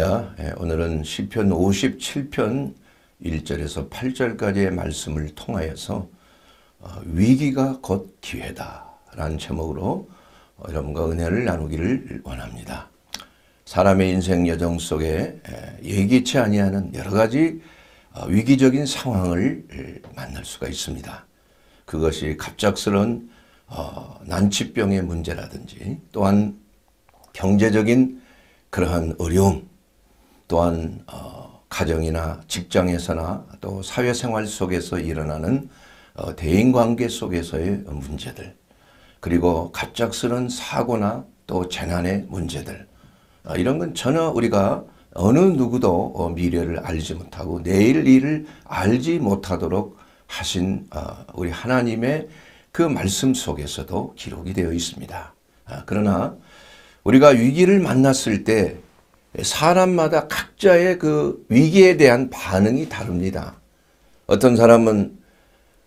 할렐루 예, 오늘은 시편 57편 1절에서 8절까지의 말씀을 통하여서 어, 위기가 곧 기회다라는 제목으로 어, 여러분과 은혜를 나누기를 원합니다. 사람의 인생 여정 속에 예, 예기치 아니하는 여러 가지 어, 위기적인 상황을 예, 만날 수가 있습니다. 그것이 갑작스런 난치병의 문제라든지 또한 경제적인 그러한 어려움 또한 어, 가정이나 직장에서나 또 사회생활 속에서 일어나는 어, 대인관계 속에서의 문제들 그리고 갑작스런 사고나 또 재난의 문제들 어, 이런 건 전혀 우리가 어느 누구도 어, 미래를 알지 못하고 내일 일을 알지 못하도록 하신 어, 우리 하나님의 그 말씀 속에서도 기록이 되어 있습니다. 아, 그러나 우리가 위기를 만났을 때 사람마다 각자의 그 위기에 대한 반응이 다릅니다. 어떤 사람은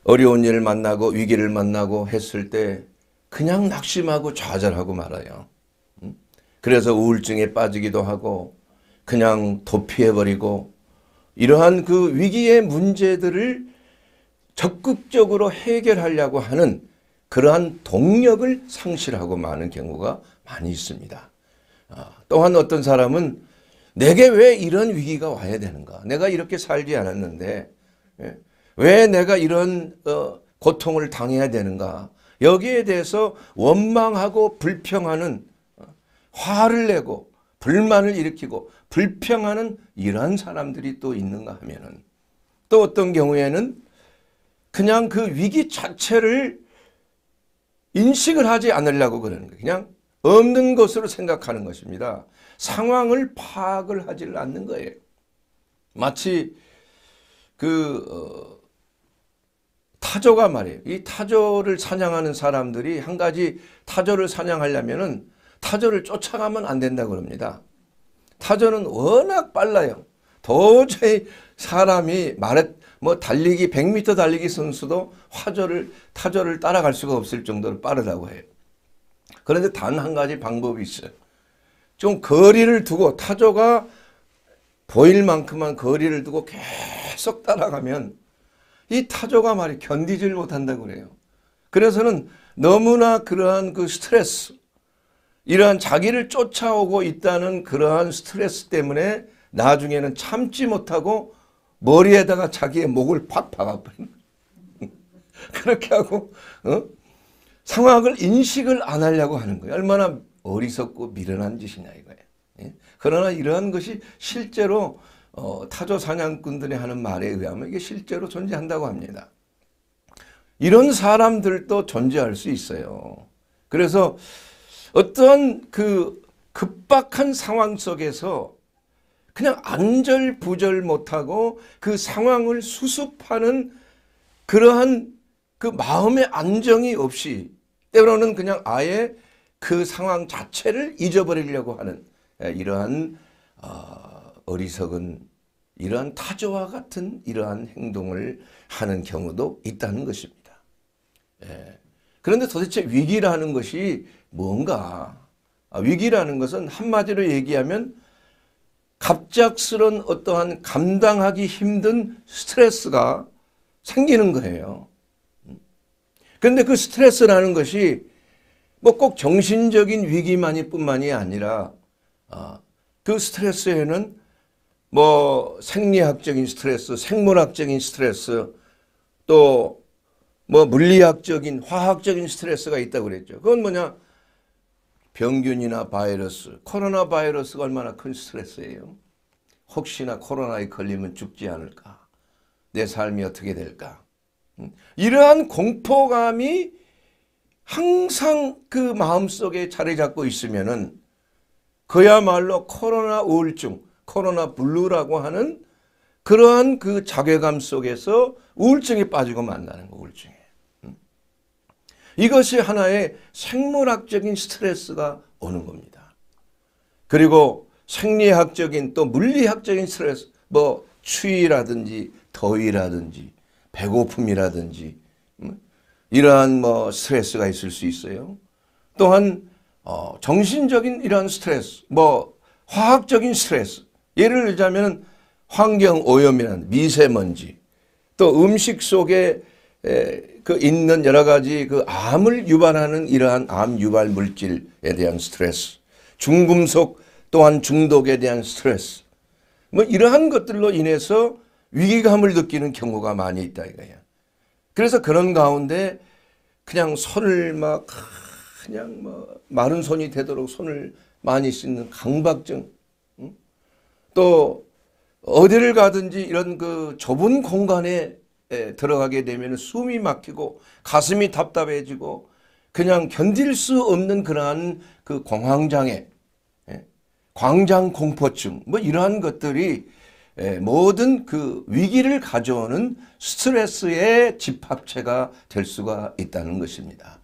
어려운 일을 만나고 위기를 만나고 했을 때 그냥 낙심하고 좌절하고 말아요. 음? 그래서 우울증에 빠지기도 하고 그냥 도피해버리고 이러한 그 위기의 문제들을 적극적으로 해결하려고 하는 그러한 동력을 상실하고 마는 경우가 많이 있습니다. 또한 어떤 사람은 내게 왜 이런 위기가 와야 되는가? 내가 이렇게 살지 않았는데 예. 왜 내가 이런 어, 고통을 당해야 되는가? 여기에 대해서 원망하고 불평하는 어, 화를 내고 불만을 일으키고 불평하는 이러한 사람들이 또 있는가 하면은 또 어떤 경우에는 그냥 그 위기 자체를 인식을 하지 않으려고 그러는 거예요. 그냥 없는 것으로 생각하는 것입니다. 상황을 파악을 하질 않는 거예요. 마치 그 어, 타조가 말이에요. 이 타조를 사냥하는 사람들이 한 가지 타조를 사냥하려면은 타조를 쫓아가면 안 된다 그럽니다. 타조는 워낙 빨라요. 도저히 사람이 말에 뭐 달리기 100m 달리기 선수도 화조를 타조를 따라갈 수가 없을 정도로 빠르다고 해요. 그런데 단 한 가지 방법이 있어요. 좀 거리를 두고 타조가 보일 만큼만 거리를 두고 계속 따라가면 이 타조가 말이 견디질 못한다고 그래요. 그래서는 너무나 그러한 그 스트레스, 이러한 자기를 쫓아오고 있다는 그러한 스트레스 때문에 나중에는 참지 못하고 머리에다가 자기의 목을 팍박아버리 그렇게 하고 어? 상황을 인식을 안 하려고 하는 거예요. 얼마나 어리석고 미련한 짓이냐 이거예요. 예? 그러나 이러한 것이 실제로 어, 타조 사냥꾼들이 하는 말에 의하면 이게 실제로 존재한다고 합니다. 이런 사람들도 존재할 수 있어요. 그래서 어떤 그 급박한 상황 속에서 그냥 안절부절 못하고 그 상황을 수습하는 그러한 그 마음의 안정이 없이 때로는 그냥 아예 그 상황 자체를 잊어버리려고 하는 예, 이러한 어, 어리석은 이러한 타조와 같은 이러한 행동을 하는 경우도 있다는 것입니다. 예. 그런데 도대체 위기라는 것이 뭔가 아, 위기라는 것은 한마디로 얘기하면 갑작스런 어떠한 감당하기 힘든 스트레스가 생기는 거예요. 그런데 그 스트레스라는 것이 뭐 꼭 정신적인 위기만이 뿐만이 아니라 아, 그 스트레스에는 뭐 생리학적인 스트레스, 생물학적인 스트레스, 또 뭐 물리학적인, 화학적인 스트레스가 있다고 그랬죠. 그건 뭐냐? 병균이나 바이러스, 코로나 바이러스가 얼마나 큰 스트레스예요. 혹시나 코로나에 걸리면 죽지 않을까? 내 삶이 어떻게 될까? 이러한 공포감이 항상 그 마음속에 자리 잡고 있으면은 그야말로 코로나 우울증, 코로나 블루라고 하는 그러한 그 자괴감 속에서 우울증에 빠지고 만나는 거 우울증에. 음. 이것이 하나의 생물학적인 스트레스가 오는 겁니다. 그리고 생리학적인 또 물리학적인 스트레스, 뭐 추위라든지 더위라든지 배고픔이라든지 음? 이러한 뭐 스트레스가 있을 수 있어요. 또한 어, 정신적인 이러한 스트레스, 뭐 화학적인 스트레스. 예를 들자면 환경 오염이란 미세먼지, 또 음식 속에 에, 그 있는 여러 가지 그 암을 유발하는 이러한 암 유발 물질에 대한 스트레스, 중금속 또한 중독에 대한 스트레스, 뭐 이러한 것들로 인해서 위기감을 느끼는 경우가 많이 있다 이거야. 그래서 그런 가운데 그냥 손을 막 그냥 뭐 마른 손이 되도록 손을 많이 씻는 강박증 응? 또 어디를 가든지 이런 그 좁은 공간에 들어가게 되면 숨이 막히고 가슴이 답답해지고 그냥 견딜 수 없는 그러한 그 공황장애 예? 광장 공포증 뭐 이러한 것들이 모든 예, 그 위기를 가져오는 스트레스의 집합체가 될 수가 있다는 것입니다.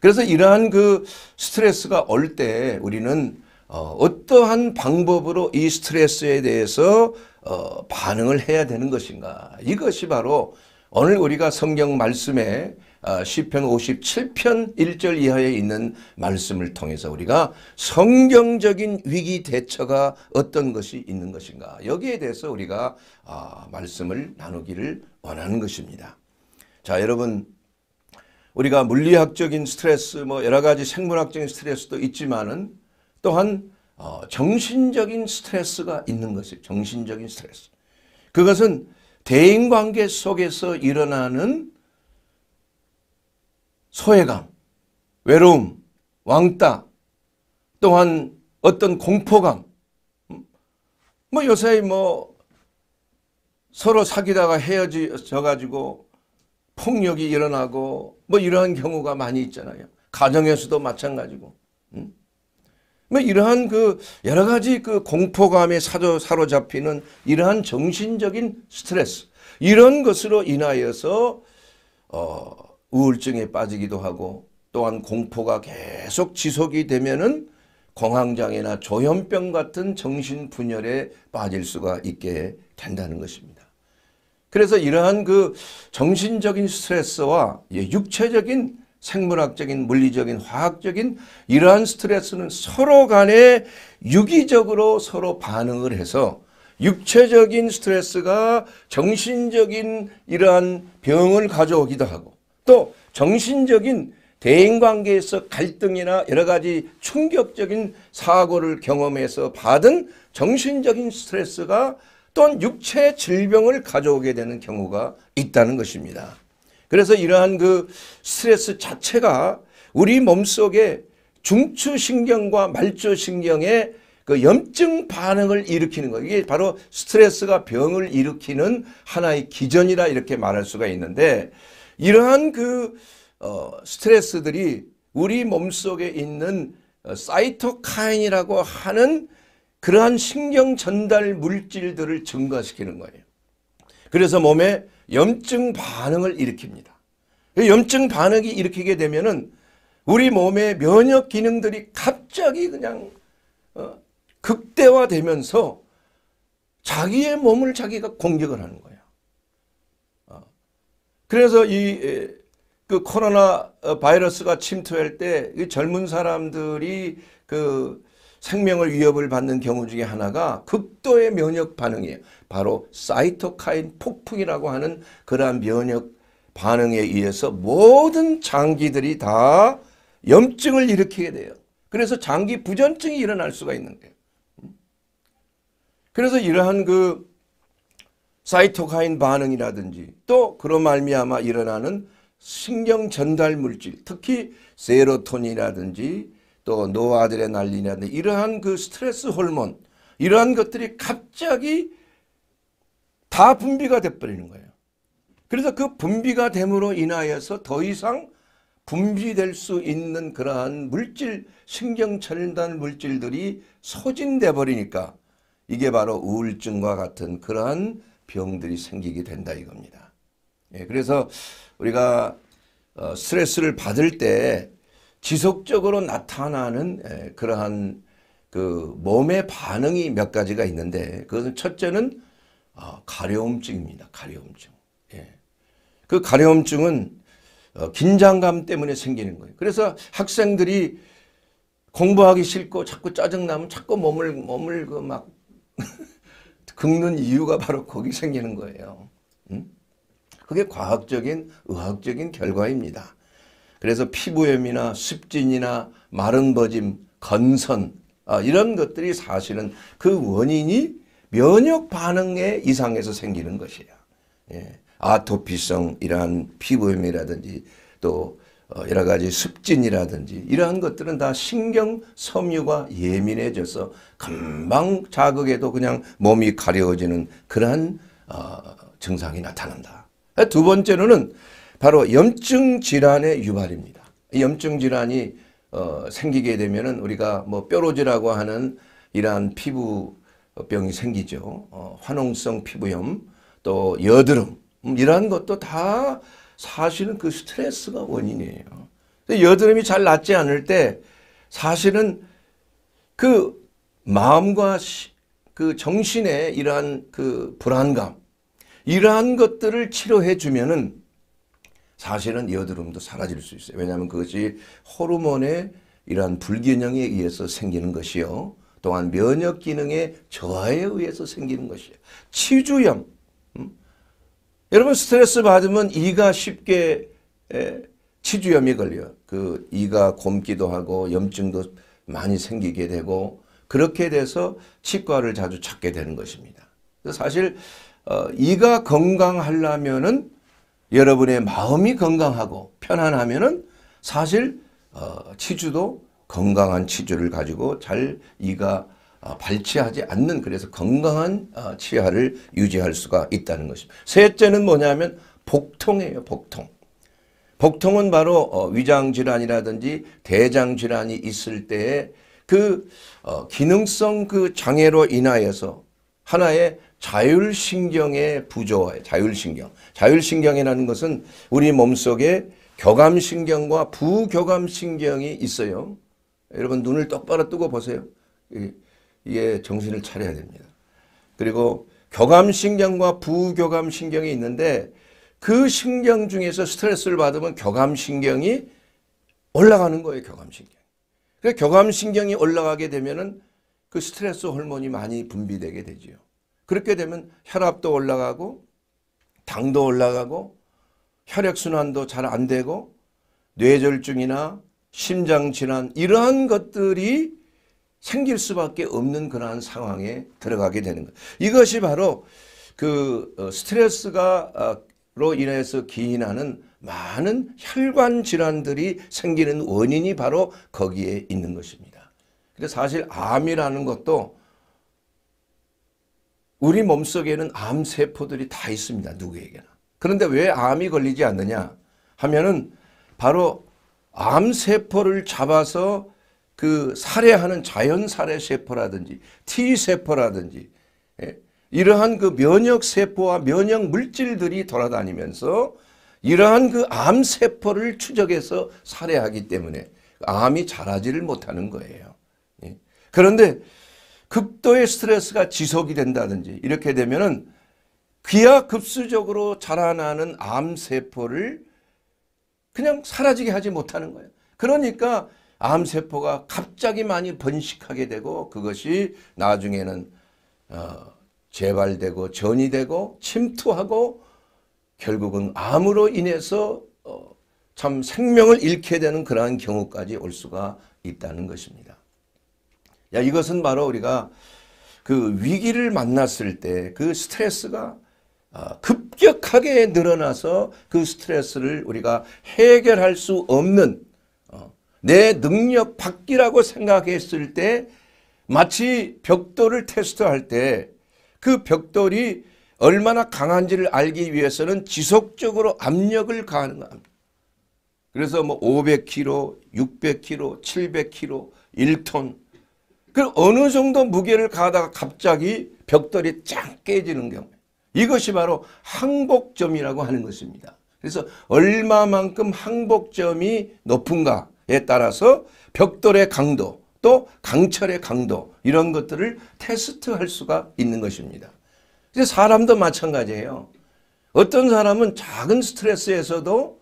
그래서 이러한 그 스트레스가 올 때 우리는 어, 떠한 방법으로 이 스트레스에 대해서 어, 반응을 해야 되는 것인가 이것이 바로 오늘 우리가 성경 말씀에 어, 시편 57편 1절 이하에 있는 말씀을 통해서 우리가 성경적인 위기 대처가 어떤 것이 있는 것인가 여기에 대해서 우리가 어, 말씀을 나누기를 원하는 것입니다. 자 여러분 우리가 물리학적인 스트레스 뭐 여러 가지 생물학적인 스트레스도 있지만은 또한 어, 정신적인 스트레스가 있는 것이 정신적인 스트레스. 그것은 대인관계 속에서 일어나는 소외감, 외로움, 왕따, 또한 어떤 공포감. 음? 뭐 요새 뭐 서로 사귀다가 헤어져 가지고 폭력이 일어나고 뭐 이러한 경우가 많이 있잖아요. 가정에서도 마찬가지고. 음? 뭐 이러한 그 여러 가지 그 공포감에 사로, 사로잡히는 이러한 정신적인 스트레스 이런 것으로 인하여서 어 우울증에 빠지기도 하고 또한 공포가 계속 지속이 되면은 공황장애나 조현병 같은 정신분열에 빠질 수가 있게 된다는 것입니다. 그래서 이러한 그 정신적인 스트레스와 예, 육체적인 생물학적인 물리적인 화학적인 이러한 스트레스는 서로 간에 유기적으로 서로 반응을 해서 육체적인 스트레스가 정신적인 이러한 병을 가져오기도 하고 또 정신적인 대인관계에서 갈등이나 여러 가지 충격적인 사고를 경험해서 받은 정신적인 스트레스가 또한 육체 질병을 가져오게 되는 경우가 있다는 것입니다. 그래서 이러한 그 스트레스 자체가 우리 몸속에 중추신경과 말초신경의 그 염증 반응을 일으키는 거 이게 바로 스트레스가 병을 일으키는 하나의 기전이라 이렇게 말할 수가 있는데 이러한 그 어, 스트레스들이 우리 몸속에 있는 어, 사이토카인이라고 하는 그러한 신경 전달 물질들을 증가시키는 거예요. 그래서 몸에 염증 반응을 일으킵니다. 그 염증 반응이 일으키게 되면은 우리 몸의 면역 기능들이 갑자기 그냥 어, 극대화되면서 자기의 몸을 자기가 공격을 하는 거예요. 그래서 이 그 코로나 어, 바이러스가 침투할 때 젊은 사람들이 그 생명을 위협을 받는 경우 중에 하나가 극도의 면역 반응이에요. 바로 사이토카인 폭풍이라고 하는 그러한 면역 반응에 의해서 모든 장기들이 다 염증을 일으키게 돼요. 그래서 장기 부전증이 일어날 수가 있는 거예요. 음? 그래서 이러한 그 사이토카인 반응이라든지 또그런 말미암아 일어나는 신경 전달 물질 특히 세로토닌이라든지 또 노아드레날린이라든지 이러한 그 스트레스 호르몬 이러한 것들이 갑자기 다 분비가 돼버리는 거예요. 그래서 그 분비가 됨으로 인하여서 더 이상 분비될 수 있는 그러한 물질, 신경 전달 물질들이 소진돼 버리니까 이게 바로 우울증과 같은 그러한 병들이 생기게 된다 이겁니다. 예, 그래서 우리가 어, 스트레스를 받을 때 지속적으로 나타나는 예, 그러한 그 몸의 반응이 몇 가지가 있는데 그것은 첫째는 어, 가려움증입니다. 가려움증. 예. 그 가려움증은 어, 긴장감 때문에 생기는 거예요. 그래서 학생들이 공부하기 싫고 자꾸 짜증나면 자꾸 몸을 몸을 그막 긁는 이유가 바로 거기 생기는 거예요. 음? 그게 과학적인 의학적인 결과입니다. 그래서 피부염이나 습진이나 마른 버짐, 건선 아, 이런 것들이 사실은 그 원인이 면역 반응의 이상에서 생기는 것이에요. 예. 아토피성 이러한 피부염이라든지 또 어, 여러 가지 습진이라든지 이러한 것들은 다 신경 섬유가 예민해져서 금방 자극에도 그냥 몸이 가려워지는 그러한 어, 증상이 나타난다. 두 번째로는 바로 염증 질환의 유발입니다. 염증 질환이 어, 생기게 되면 우리가 뭐 뾰로지라고 하는 이러한 피부병이 생기죠. 어, 화농성 피부염 또 여드름 음, 이러한 것도 다 사실은 그 스트레스가 원인이에요. 여드름이 잘 낫지 않을 때 사실은 그 마음과 그 정신의 이러한 그 불안감, 이러한 것들을 치료해 주면은 사실은 여드름도 사라질 수 있어요. 왜냐하면 그것이 호르몬의 이러한 불균형에 의해서 생기는 것이요. 또한 면역 기능의 저하에 의해서 생기는 것이요 치주염, 여러분 스트레스 받으면 이가 쉽게 치주염이 걸려요. 그 이가 곰기도 하고 염증도 많이 생기게 되고 그렇게 돼서 치과를 자주 찾게 되는 것입니다. 사실 어, 이가 건강하려면은 여러분의 마음이 건강하고 편안하면은 사실 어, 치주도 건강한 치주를 가지고 잘 이가 어, 발치하지 않는 그래서 건강한 어, 치아를 유지할 수가 있다는 것입니다. 셋째는 뭐냐면 복통이에요. 복통. 복통은 바로 어, 위장 질환이라든지 대장 질환이 있을 때에 그 기능성 그 장애로 인하여서 하나의 자율신경의 부조화예요. 자율신경. 자율신경이라는 것은 우리 몸속에 교감신경과 부교감신경이 있어요. 여러분 눈을 똑바로 뜨고 보세요. 이게 정신을 차려야 됩니다. 그리고 교감신경과 부교감신경이 있는데 그 신경 중에서 스트레스를 받으면 교감신경이 올라가는 거예요. 교감신경. 그래 교감신경이 올라가게 되면은 그 스트레스 호르몬이 많이 분비되게 되지요. 그렇게 되면 혈압도 올라가고 당도 올라가고 혈액순환도 잘 안 되고 뇌졸중이나 심장질환 이러한 것들이 생길 수밖에 없는 그러한 상황에 들어가게 되는 거 이것이 바로 그 어, 스트레스가로 인해서 기인하는 많은 혈관 질환들이 생기는 원인이 바로 거기에 있는 것입니다. 근데 사실 암이라는 것도 우리 몸속에는 암세포들이 다 있습니다. 누구에게나. 그런데 왜 암이 걸리지 않느냐 하면은 바로 암세포를 잡아서 그 살해하는 자연 살해 세포라든지 T 세포라든지 예, 이러한 그 면역 세포와 면역 물질들이 돌아다니면서 이러한 그 암 세포를 추적해서 살해하기 때문에 암이 자라지를 못하는 거예요. 예, 그런데 극도의 스트레스가 지속이 된다든지 이렇게 되면은 귀하급수적으로 자라나는 암 세포를 그냥 사라지게 하지 못하는 거예요. 그러니까 암세포가 갑자기 많이 번식하게 되고 그것이 나중에는 어, 재발되고 전이 되고 침투하고 결국은 암으로 인해서 어, 참 생명을 잃게 되는 그러한 경우까지 올 수가 있다는 것입니다. 야, 이것은 바로 우리가 그 위기를 만났을 때 그 스트레스가 어, 급격하게 늘어나서 그 스트레스를 우리가 해결할 수 없는 내 능력 밖이라고 생각했을 때 마치 벽돌을 테스트할 때 그 벽돌이 얼마나 강한지를 알기 위해서는 지속적으로 압력을 가하는 겁니다. 그래서 뭐 500kg, 600kg, 700kg, 1톤. 그 어느 정도 무게를 가다가 하 갑자기 벽돌이 쫙 깨지는 경우. 이것이 바로 항복점이라고 하는 것입니다. 그래서 얼마만큼 항복점이 높은가 에 따라서 벽돌의 강도 또 강철의 강도 이런 것들을 테스트할 수가 있는 것입니다. 이제 사람도 마찬가지예요. 어떤 사람은 작은 스트레스에서도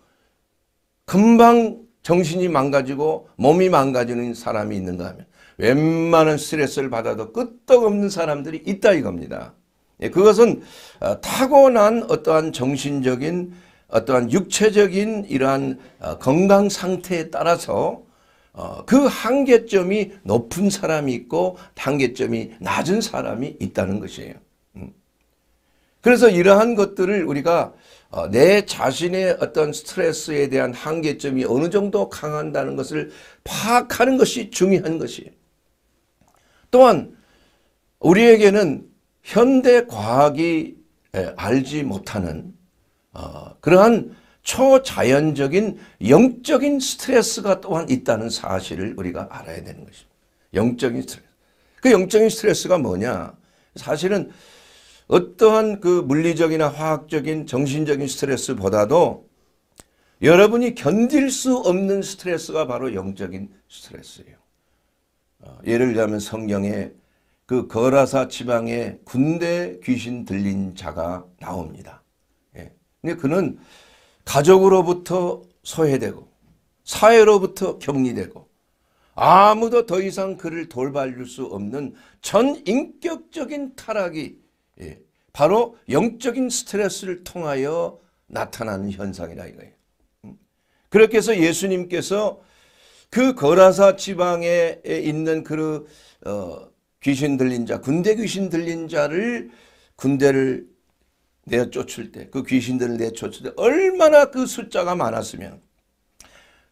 금방 정신이 망가지고 몸이 망가지는 사람이 있는가 하면 웬만한 스트레스를 받아도 끄떡없는 사람들이 있다 이겁니다. 예, 그것은 어, 타고난 어떠한 정신적인 어떠한 육체적인 이러한 어, 건강 상태에 따라서 어, 그 한계점이 높은 사람이 있고 한계점이 낮은 사람이 있다는 것이에요. 음. 그래서 이러한 것들을 우리가 어, 내 자신의 어떤 스트레스에 대한 한계점이 어느 정도 강한다는 것을 파악하는 것이 중요한 것이에요. 또한 우리에게는 현대 과학이 알지 못하는 아, 그러한 초자연적인 영적인 스트레스가 또한 있다는 사실을 우리가 알아야 되는 것입니다. 영적인 스트레스. 그 영적인 스트레스가 뭐냐? 사실은 어떠한 그 물리적이나 화학적인 정신적인 스트레스보다도 여러분이 견딜 수 없는 스트레스가 바로 영적인 스트레스예요. 아, 예를 들면 성경에 그 거라사 지방에 군대 귀신 들린 자가 나옵니다. 근데 그는 가족으로부터 소외되고 사회로부터 격리되고 아무도 더 이상 그를 돌봐줄 수 없는 전인격적인 타락이 예, 바로 영적인 스트레스를 통하여 나타나는 현상이다 이거예요. 음. 그렇게 해서 예수님께서 그 거라사 지방에 있는 그 귀신 들린 자, 군대 귀신 들린 자를 군대를 내 쫓을 때, 그 귀신들을 내 쫓을 때 얼마나 그 숫자가 많았으면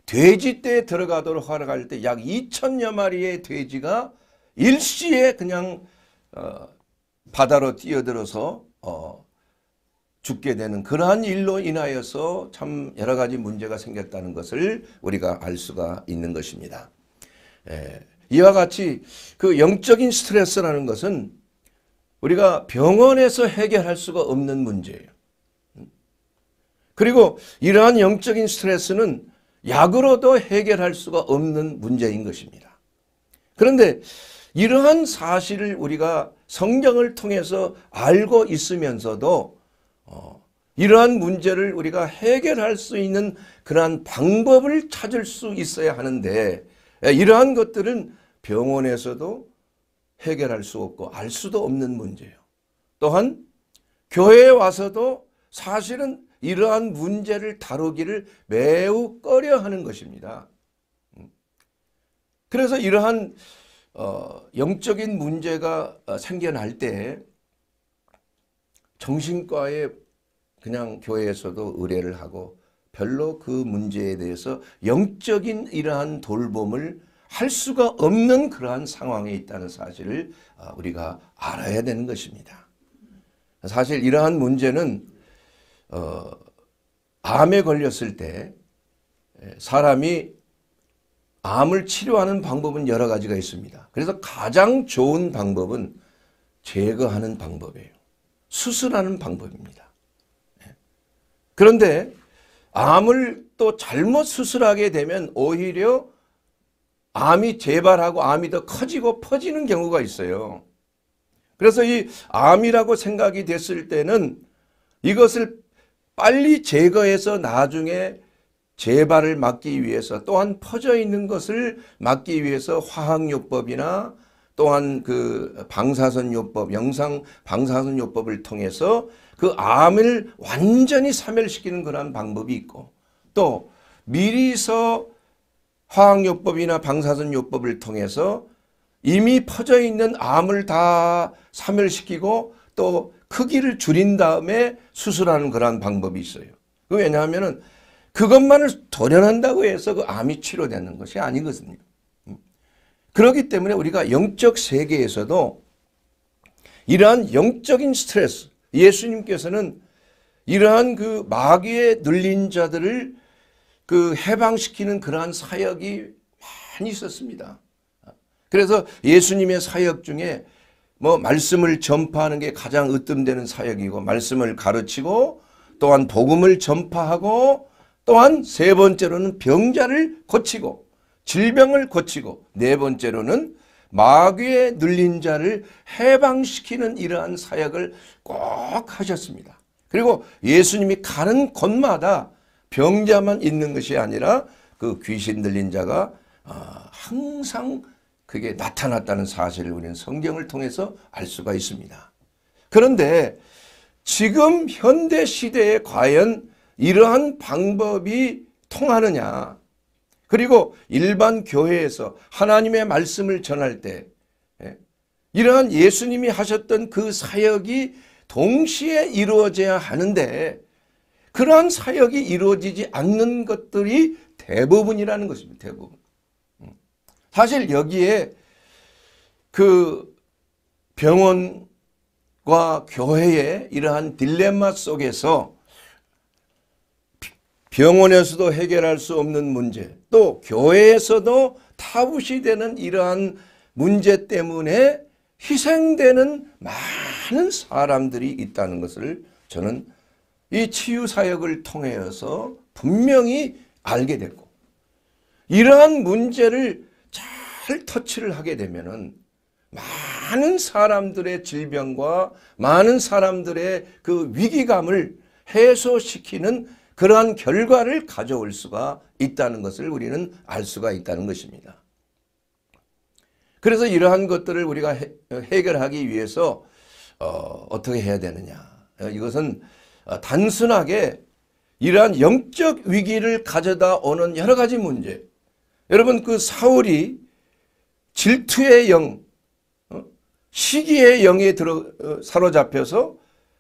돼지떼에 들어가도록 하러 할때약 2천여 마리의 돼지가 일시에 그냥 어, 바다로 뛰어들어서 어, 죽게 되는 그러한 일로 인하여서 참 여러 가지 문제가 생겼다는 것을 우리가 알 수가 있는 것입니다. 예, 이와 같이 그 영적인 스트레스라는 것은 우리가 병원에서 해결할 수가 없는 문제예요. 그리고 이러한 영적인 스트레스는 약으로도 해결할 수가 없는 문제인 것입니다. 그런데 이러한 사실을 우리가 성경을 통해서 알고 있으면서도 어, 이러한 문제를 우리가 해결할 수 있는 그러한 방법을 찾을 수 있어야 하는데 예, 이러한 것들은 병원에서도 해결할 수 없고 알 수도 없는 문제예요. 또한 교회에 와서도 사실은 이러한 문제를 다루기를 매우 꺼려하는 것입니다. 음. 그래서 이러한 어, 영적인 문제가 어, 생겨날 때 정신과에 그냥 교회에서도 의뢰를 하고 별로 그 문제에 대해서 영적인 이러한 돌봄을 할 수가 없는 그러한 상황에 있다는 사실을 어, 우리가 알아야 되는 것입니다. 사실 이러한 문제는 어, 암에 걸렸을 때 사람이 암을 치료하는 방법은 여러 가지가 있습니다. 그래서 가장 좋은 방법은 제거하는 방법이에요. 수술하는 방법입니다. 예. 그런데 암을 또 잘못 수술하게 되면 오히려 암이 재발하고 암이 더 커지고 퍼지는 경우가 있어요. 그래서 이 암이라고 생각이 됐을 때는 이것을 빨리 제거해서 나중에 재발을 막기 위해서 또한 퍼져 있는 것을 막기 위해서 화학요법이나 또한 그 방사선요법, 영상 방사선요법을 통해서 그 암을 완전히 사멸시키는 그런 방법이 있고 또 미리서 화학요법이나 방사선요법을 통해서 이미 퍼져 있는 암을 다 사멸시키고 또 크기를 줄인 다음에 수술하는 그런 방법이 있어요. 그 왜냐하면 그것만을 도려낸다고 해서 그 암이 치료되는 것이 아니거든요. 음. 그렇기 때문에 우리가 영적 세계에서도 이러한 영적인 스트레스 예수님께서는 이러한 그 마귀에 눌린 자들을 그 해방시키는 그러한 사역이 많이 있었습니다. 그래서 예수님의 사역 중에 뭐 말씀을 전파하는 게 가장 으뜸되는 사역이고 말씀을 가르치고 또한 복음을 전파하고 또한 세 번째로는 병자를 고치고 질병을 고치고 네 번째로는 마귀에 눌린 자를 해방시키는 이러한 사역을 꼭 하셨습니다. 그리고 예수님이 가는 곳마다 병자만 있는 것이 아니라 그 귀신 들린 자가 아, 항상 그게 나타났다는 사실을 우리는 성경을 통해서 알 수가 있습니다. 그런데 지금 현대 시대에 과연 이러한 방법이 통하느냐 그리고 일반 교회에서 하나님의 말씀을 전할 때 예, 이러한 예수님이 하셨던 그 사역이 동시에 이루어져야 하는데 그러한 사역이 이루어지지 않는 것들이 대부분이라는 것입니다. 대부분. 음. 사실 여기에 그 병원과 교회의 이러한 딜레마 속에서 병원에서도 해결할 수 없는 문제 또 교회에서도 타부시 되는 이러한 문제 때문에 희생되는 많은 사람들이 있다는 것을 저는 이 치유 사역을 통해서 분명히 알게 되고 이러한 문제를 잘 터치를 하게 되면은 많은 사람들의 질병과 많은 사람들의 그 위기감을 해소시키는 그러한 결과를 가져올 수가 있다는 것을 우리는 알 수가 있다는 것입니다. 그래서 이러한 것들을 우리가 해, 결하기 위해서 어, 떻게 해야 되느냐. 이것은 아, 단순하게 이러한 영적 위기를 가져다 오는 여러 가지 문제. 여러분 그 사울이 질투의 영, 어? 시기의 영에 들어 어, 사로잡혀서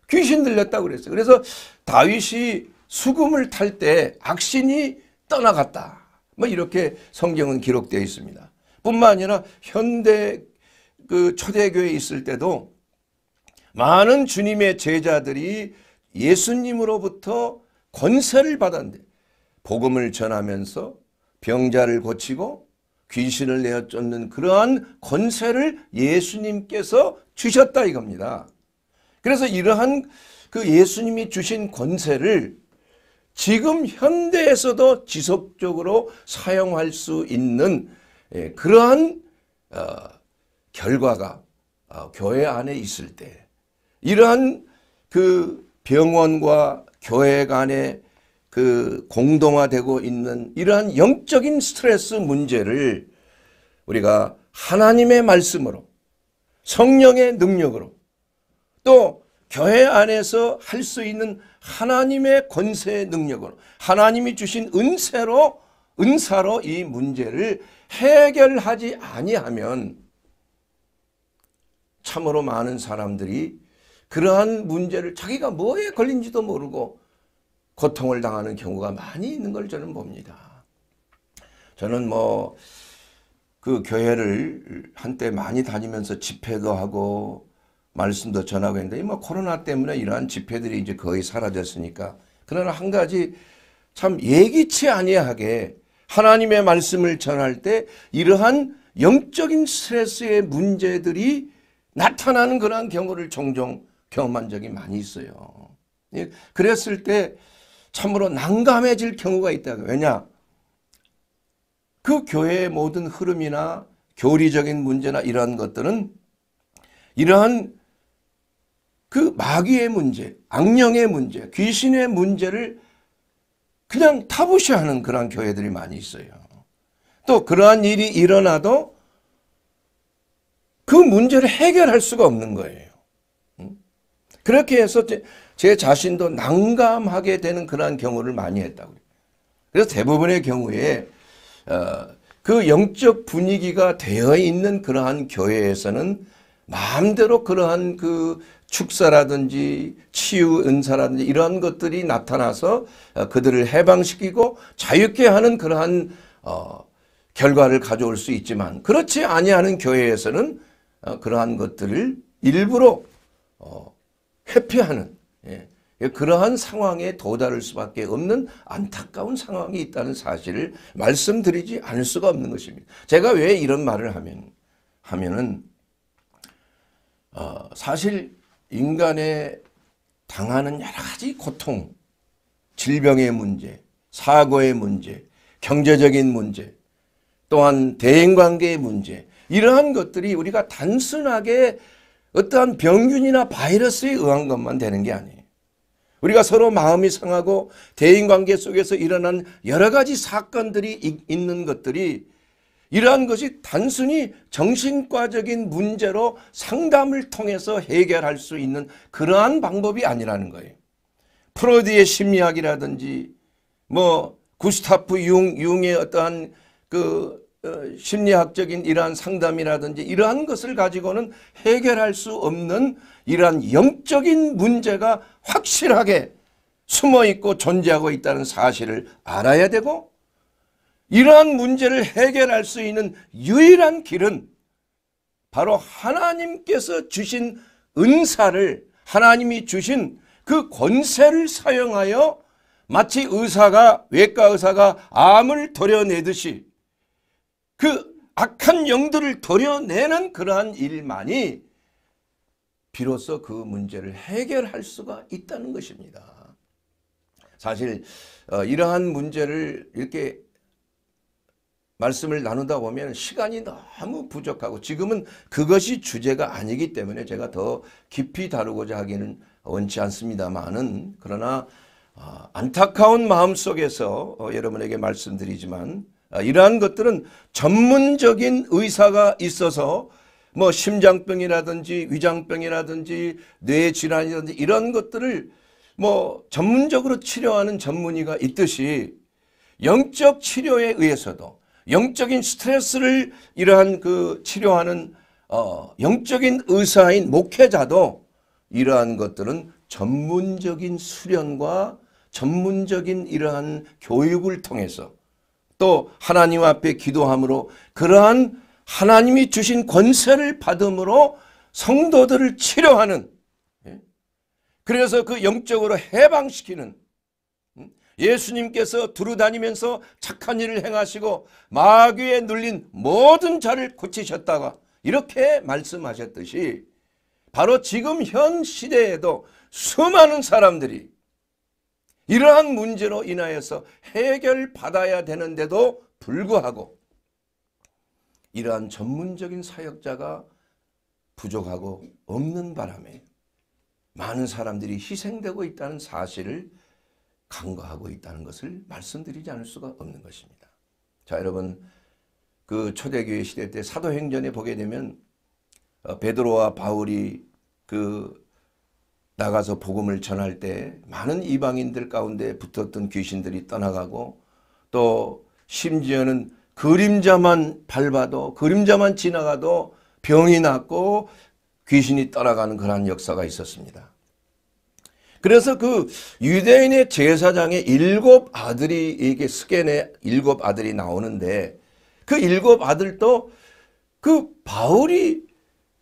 귀신 들렸다고 그랬어요. 그래서 다윗이 수금을 탈 때 악신이 떠나갔다. 뭐 이렇게 성경은 기록되어 있습니다. 뿐만 아니라 현대 그 초대교회에 있을 때도 많은 주님의 제자들이 예수님으로부터 권세를 받았는데 복음을 전하면서 병자를 고치고 귀신을 내어 쫓는 그러한 권세를 예수님께서 주셨다 이겁니다. 그래서 이러한 그 예수님이 주신 권세를 지금 현대에서도 지속적으로 사용할 수 있는 예, 그러한 어, 결과가 어, 교회 안에 있을 때 이러한 그 병원과 교회 간의 그 공동화되고 있는 이러한 영적인 스트레스 문제를 우리가 하나님의 말씀으로 성령의 능력으로 또 교회 안에서 할 수 있는 하나님의 권세의 능력으로 하나님이 주신 은세로 은사로 이 문제를 해결하지 아니하면 참으로 많은 사람들이 그러한 문제를 자기가 뭐에 걸린지도 모르고 고통을 당하는 경우가 많이 있는 걸 저는 봅니다. 저는 뭐 그 교회를 한때 많이 다니면서 집회도 하고 말씀도 전하고 했는데 뭐 코로나 때문에 이러한 집회들이 이제 거의 사라졌으니까 그러나 한 가지 참 예기치 아니하게 하나님의 말씀을 전할 때 이러한 영적인 스트레스의 문제들이 나타나는 그러한 경우를 종종 경험한 적이 많이 있어요. 예, 그랬을 때 참으로 난감해질 경우가 있다. 왜냐? 그 교회의 모든 흐름이나 교리적인 문제나 이러한 것들은 이러한 그 마귀의 문제, 악령의 문제, 귀신의 문제를 그냥 타부시하는 그런 교회들이 많이 있어요. 또 그러한 일이 일어나도 그 문제를 해결할 수가 없는 거예요. 그렇게 해서 제, 자신도 난감하게 되는 그러한 경우를 많이 했다고요. 그래서 대부분의 경우에 어, 그 영적 분위기가 되어 있는 그러한 교회에서는 마음대로 그러한 그 축사라든지 치유 은사라든지 이러한 것들이 나타나서 어, 그들을 해방시키고 자유케 하는 그러한 어, 결과를 가져올 수 있지만 그렇지 아니하는 교회에서는 어, 그러한 것들을 일부러 어, 회피하는 예, 예, 그러한 상황에 도달할 수밖에 없는 안타까운 상황이 있다는 사실을 말씀드리지 않을 수가 없는 것입니다. 제가 왜 이런 말을 하면 하면은 어, 사실 인간의 당하는 여러 가지 고통, 질병의 문제, 사고의 문제, 경제적인 문제, 또한 대인관계의 문제 이러한 것들이 우리가 단순하게 어떠한 병균이나 바이러스에 의한 것만 되는 게 아니에요. 우리가 서로 마음이 상하고 대인관계 속에서 일어난 여러 가지 사건들이 있는 것들이 이러한 것이 단순히 정신과적인 문제로 상담을 통해서 해결할 수 있는 그러한 방법이 아니라는 거예요. 프로디의 심리학이라든지 뭐 구스타프 융, 융의 어떠한 그 어, 심리학적인 이러한 상담이라든지 이러한 것을 가지고는 해결할 수 없는 이러한 영적인 문제가 확실하게 숨어있고 존재하고 있다는 사실을 알아야 되고 이러한 문제를 해결할 수 있는 유일한 길은 바로 하나님께서 주신 은사를 하나님이 주신 그 권세를 사용하여 마치 의사가 외과 의사가 암을 도려내듯이 그 악한 영들을 도려내는 그러한 일만이 비로소 그 문제를 해결할 수가 있다는 것입니다. 사실 어, 이러한 문제를 이렇게 말씀을 나누다 보면 시간이 너무 부족하고 지금은 그것이 주제가 아니기 때문에 제가 더 깊이 다루고자 하기는 원치 않습니다만은 그러나 아, 안타까운 마음 속에서 어, 여러분에게 말씀드리지만 아, 이러한 것들은 전문적인 의사가 있어서 뭐 심장병이라든지 위장병이라든지 뇌 질환이라든지 이런 것들을 뭐 전문적으로 치료하는 전문의가 있듯이 영적 치료에 의해서도 영적인 스트레스를 이러한 그 치료하는 어 영적인 의사인 목회자도 이러한 것들은 전문적인 수련과 전문적인 이러한 교육을 통해서 또 하나님 앞에 기도함으로 그러한 하나님이 주신 권세를 받음으로 성도들을 치료하는 예? 그래서 그 영적으로 해방시키는 음? 예수님께서 두루다니면서 착한 일을 행하시고 마귀에 눌린 모든 자를 고치셨다가 이렇게 말씀하셨듯이 바로 지금 현 시대에도 수많은 사람들이 이러한 문제로 인하여서 해결받아야 되는데도 불구하고 이러한 전문적인 사역자가 부족하고 없는 바람에 많은 사람들이 희생되고 있다는 사실을 간과하고 있다는 것을 말씀드리지 않을 수가 없는 것입니다. 자 여러분 그 초대교회 시대 때 사도행전에 보게 되면 어, 베드로와 바울이 그 나가서 복음을 전할 때 많은 이방인들 가운데 붙었던 귀신들이 떠나가고 또 심지어는 그림자만 밟아도 그림자만 지나가도 병이 났고 귀신이 떠나가는 그러한 역사가 있었습니다. 그래서 그 유대인의 제사장의 일곱 아들이 이게 스캔의 일곱 아들이 나오는데 그 일곱 아들도 그 바울이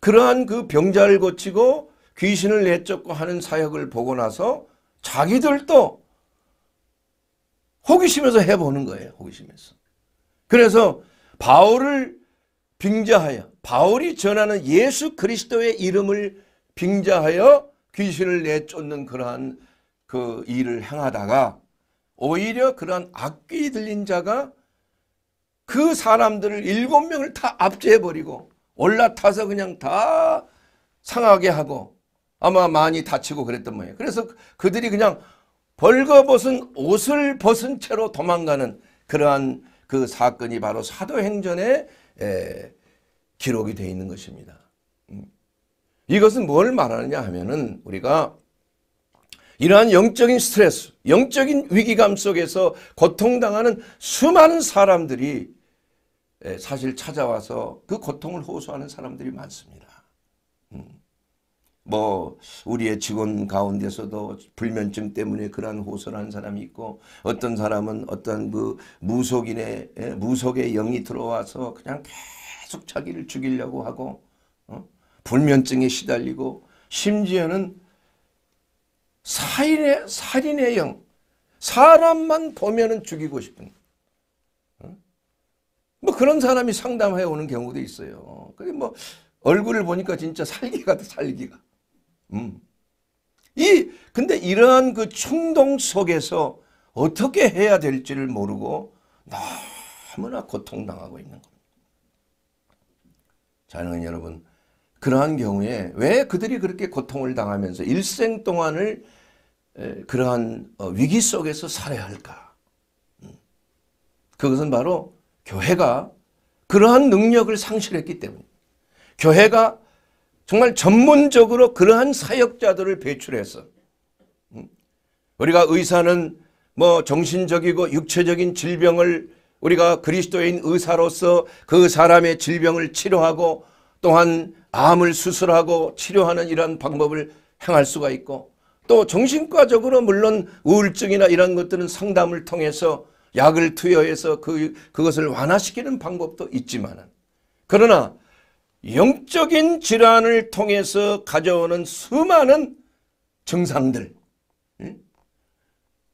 그러한 그 병자를 고치고 귀신을 내쫓고 하는 사역을 보고 나서 자기들도 호기심에서 해보는 거예요. 호기심에서. 그래서 바울을 빙자하여 바울이 전하는 예수 그리스도의 이름을 빙자하여 귀신을 내쫓는 그러한 그 일을 행하다가 오히려 그러한 악귀 들린 자가 그 사람들을 일곱 명을 다 압제해버리고 올라타서 그냥 다 상하게 하고 아마 많이 다치고 그랬던 모양이에요. 그래서 그들이 그냥 벌거벗은 옷을 벗은 채로 도망가는 그러한 그 사건이 바로 사도행전에 에, 기록이 되어 있는 것입니다. 음. 이것은 뭘 말하느냐 하면은 우리가 이러한 영적인 스트레스, 영적인 위기감 속에서 고통당하는 수많은 사람들이 사실 찾아와서 그 고통을 호소하는 사람들이 많습니다. 뭐 우리의 직원 가운데서도 불면증 때문에 그러한 호소를 한 사람이 있고 어떤 사람은 어떤 그 무속인의 예, 무속의 영이 들어와서 그냥 계속 자기를 죽이려고 하고 어? 불면증에 시달리고 심지어는 살인의 살인의 영 사람만 보면은 죽이고 싶은 어? 뭐 그런 사람이 상담해 오는 경우도 있어요. 그게 뭐 얼굴을 보니까 진짜 살기 같아 살기가. 음. 이 근데 이런 그 충동 속에서 어떻게 해야 될지를 모르고 너무나 고통당하고 있는 겁니다. 자는 여러분 그러한 경우에 왜 그들이 그렇게 고통을 당하면서 일생 동안을 그러한 어, 위기 속에서 살아야 할까? 음. 그것은 바로 교회가 그러한 능력을 상실했기 때문입니다. 교회가 정말 전문적으로 그러한 사역자들을 배출해서 음, 우리가 의사는 뭐 정신적이고 육체적인 질병을 우리가 그리스도인 의사로서 그 사람의 질병을 치료하고 또한 암을 수술하고 치료하는 이러한 방법을 행할 수가 있고 또 정신과적으로 물론 우울증이나 이런 것들은 상담을 통해서 약을 투여해서 그, 그것을 완화시키는 방법도 있지만 그러나 영적인 질환을 통해서 가져오는 수많은 증상들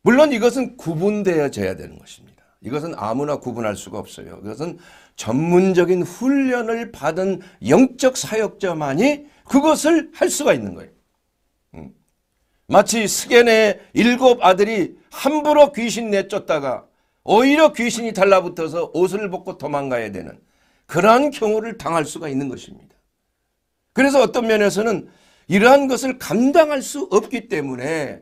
물론 이것은 구분되어져야 되는 것입니다. 이것은 아무나 구분할 수가 없어요. 이것은 전문적인 훈련을 받은 영적 사역자만이 그것을 할 수가 있는 거예요. 마치 스겐의 일곱 아들이 함부로 귀신 내쫓다가 오히려 귀신이 달라붙어서 옷을 벗고 도망가야 되는 그러한 경우를 당할 수가 있는 것입니다. 그래서 어떤 면에서는 이러한 것을 감당할 수 없기 때문에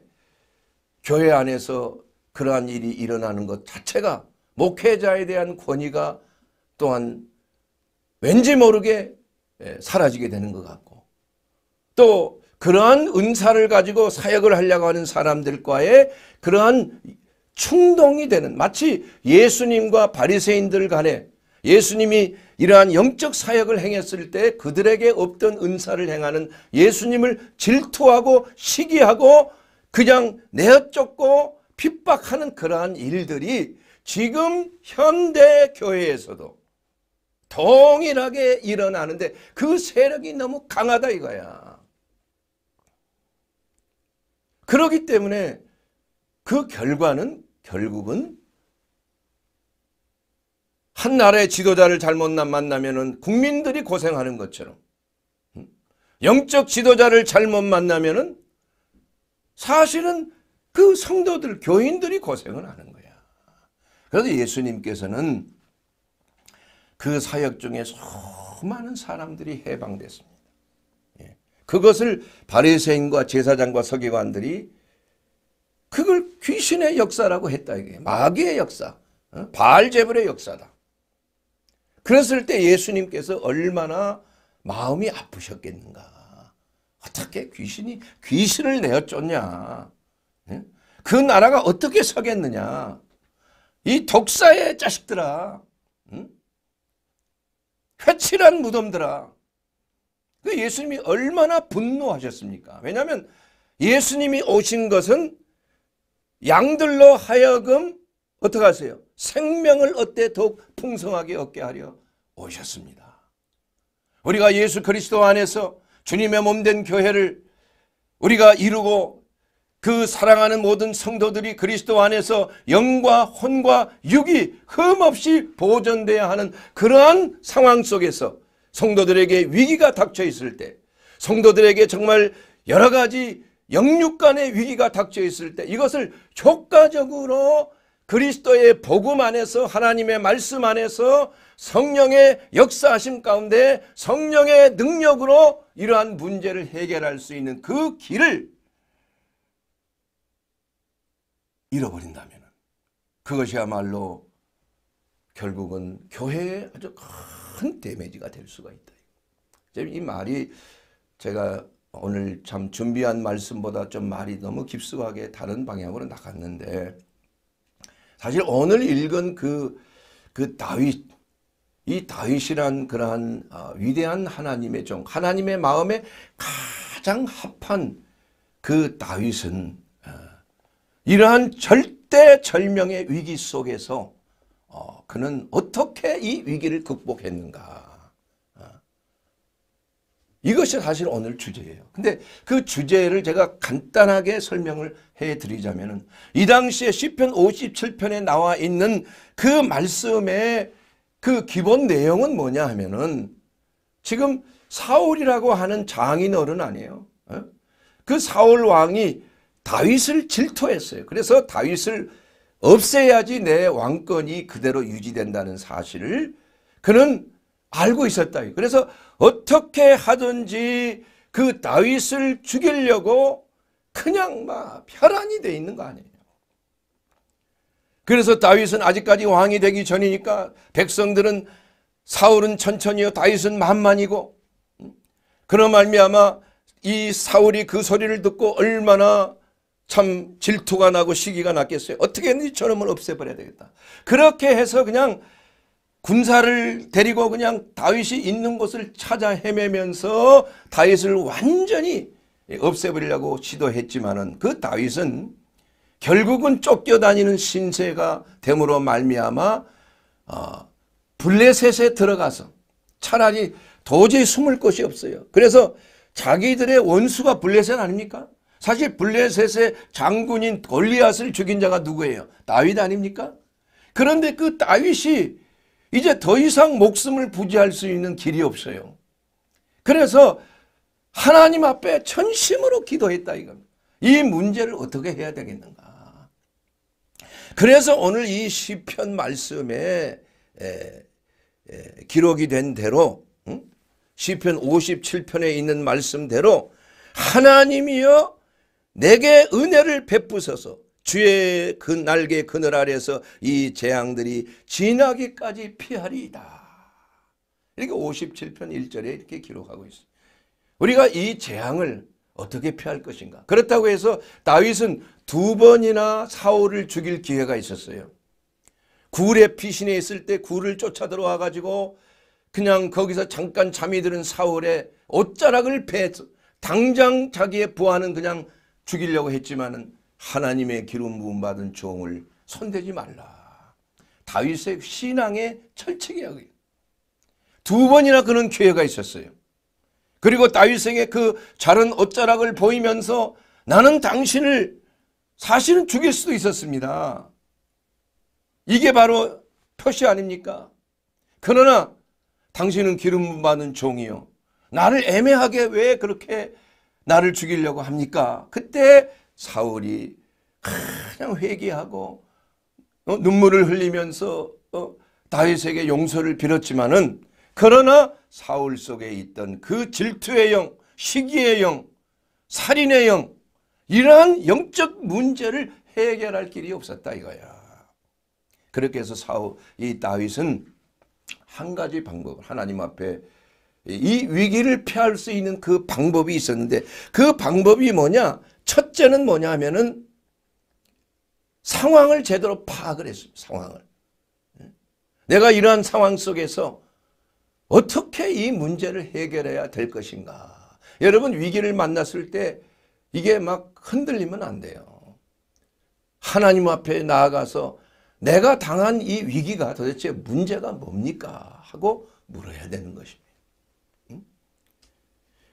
교회 안에서 그러한 일이 일어나는 것 자체가 목회자에 대한 권위가 또한 왠지 모르게 예, 사라지게 되는 것 같고 또 그러한 은사를 가지고 사역을 하려고 하는 사람들과의 그러한 충동이 되는 마치 예수님과 바리새인들 간에 예수님이 이러한 영적 사역을 행했을 때 그들에게 없던 은사를 행하는 예수님을 질투하고 시기하고 그냥 내어쫓고 핍박하는 그러한 일들이 지금 현대 교회에서도 동일하게 일어나는데 그 세력이 너무 강하다 이거야. 그렇기 때문에 그 결과는 결국은 한 나라의 지도자를 잘못 만나면 국민들이 고생하는 것처럼 영적 지도자를 잘못 만나면 사실은 그 성도들 교인들이 고생을 하는 거야. 그래서 예수님께서는 그 사역 중에 수많은 사람들이 해방됐습니다. 예. 그것을 바리새인과 제사장과 서기관들이 그걸 귀신의 역사라고 했다 이게 마귀의 역사, 어? 바알 제불의 역사다. 그랬을 때 예수님께서 얼마나 마음이 아프셨겠는가. 어떻게 귀신이 귀신을 내어 쫓냐. 예? 그 나라가 어떻게 서겠느냐. 이 독사의 자식들아. 회칠한 무덤들아. 그 예수님이 얼마나 분노하셨습니까? 왜냐하면 예수님이 오신 것은 양들로 하여금 어떻게 하세요? 생명을 얻되 더욱 풍성하게 얻게 하려 오셨습니다. 우리가 예수 그리스도 안에서 주님의 몸 된 교회를 우리가 이루고 그 사랑하는 모든 성도들이 그리스도 안에서 영과 혼과 육이 흠없이 보존돼야 하는 그러한 상황 속에서 성도들에게 위기가 닥쳐 있을 때 성도들에게 정말 여러 가지 영육 간의 위기가 닥쳐 있을 때 이것을 효과적으로 그리스도의 복음 안에서 하나님의 말씀 안에서 성령의 역사하심 가운데 성령의 능력으로 이러한 문제를 해결할 수 있는 그 길을 잃어버린다면 그것이야말로 결국은 교회에 아주 큰 데미지가 될 수가 있다. 이 말이 제가 오늘 참 준비한 말씀보다 좀 말이 너무 깊숙하게 다른 방향으로 나갔는데 사실 오늘 읽은 그, 그 다윗, 이 다윗이란 그러한 아, 위대한 하나님의 종, 하나님의 마음에 가장 합한 그 다윗은 아, 이러한 절대절명의 위기 속에서 어, 그는 어떻게 이 위기를 극복했는가 이것이 사실 오늘 주제예요. 근데 그 주제를 제가 간단하게 설명을 해드리자면 이 당시에 시편 57편에 나와 있는 그 말씀의 그 기본 내용은 뭐냐 하면은 지금 사울이라고 하는 장인어른 아니에요. 어? 그 사울 왕이 다윗을 질투했어요. 그래서 다윗을 없애야지 내 왕권이 그대로 유지된다는 사실을 그는 알고 있었다. 그래서 어떻게 하든지 그 다윗을 죽이려고 그냥 막편안이돼 있는 거 아니에요. 그래서 다윗은 아직까지 왕이 되기 전이니까 백성들은 사울은 천천히요 다윗은 만만이고 음? 그런 말미암아 이 사울이 그 소리를 듣고 얼마나 참 질투가 나고 시기가 났겠어요. 어떻게든지 저놈을 없애버려야 되겠다. 그렇게 해서 그냥 군사를 데리고 그냥 다윗이 있는 곳을 찾아 헤매면서 다윗을 완전히 없애버리려고 시도했지만은 그 다윗은 결국은 쫓겨다니는 신세가 됨으로 말미암아 어, 블레셋에 들어가서 차라리 도저히 숨을 곳이 없어요. 그래서 자기들의 원수가 블레셋 아닙니까? 사실 블레셋의 장군인 골리앗을 죽인 자가 누구예요? 다윗 아닙니까? 그런데 그 다윗이 이제 더 이상 목숨을 부지할 수 있는 길이 없어요. 그래서 하나님 앞에 천심으로 기도했다 이겁니다. 이 문제를 어떻게 해야 되겠는가. 그래서 오늘 이 시편 말씀에 에, 에, 기록이 된 대로 시편 57편에 있는 말씀대로 하나님이여 내게 은혜를 베푸소서 주의 그 날개 그늘 아래서 이 재앙들이 지나기까지 피하리이다. 이렇게 57편 1절에 이렇게 기록하고 있어요. 우리가 이 재앙을 어떻게 피할 것인가. 그렇다고 해서 다윗은 두 번이나 사울을 죽일 기회가 있었어요. 굴의 피신에 있을 때 굴을 쫓아 들어와 가지고 그냥 거기서 잠깐 잠이 들은 사울의 옷자락을 패서 당장 자기의 부하는 그냥 죽이려고 했지만은 하나님의 기름 부음 받은 종을 손대지 말라. 다윗의 신앙에 철책이야두 번이나 그는 기회가 있었어요. 그리고 다윗에게 그 자른 옷자락을 보이면서 나는 당신을 사실은 죽일 수도 있었습니다. 이게 바로 표시 아닙니까? 그러나 당신은 기름 받은 종이요. 나를 애매하게 왜 그렇게 나를 죽이려고 합니까? 그때 사울이 그냥 회개하고 어? 눈물을 흘리면서 어? 다윗에게 용서를 빌었지만은 그러나 사울 속에 있던 그 질투의 영, 시기의 영, 살인의 영 이러한 영적 문제를 해결할 길이 없었다 이거야. 그렇게 해서 사울 이 다윗은 한 가지 방법을 하나님 앞에 이 위기를 피할 수 있는 그 방법이 있었는데 그 방법이 뭐냐? 첫째는 뭐냐 하면은 상황을 제대로 파악을 했습니다. 상황을. 예? 내가 이러한 상황 속에서 어떻게 이 문제를 해결해야 될 것인가. 여러분 위기를 만났을 때 이게 막 흔들리면 안 돼요. 하나님 앞에 나아가서 내가 당한 이 위기가 도대체 문제가 뭡니까? 하고 물어야 되는 것입니다.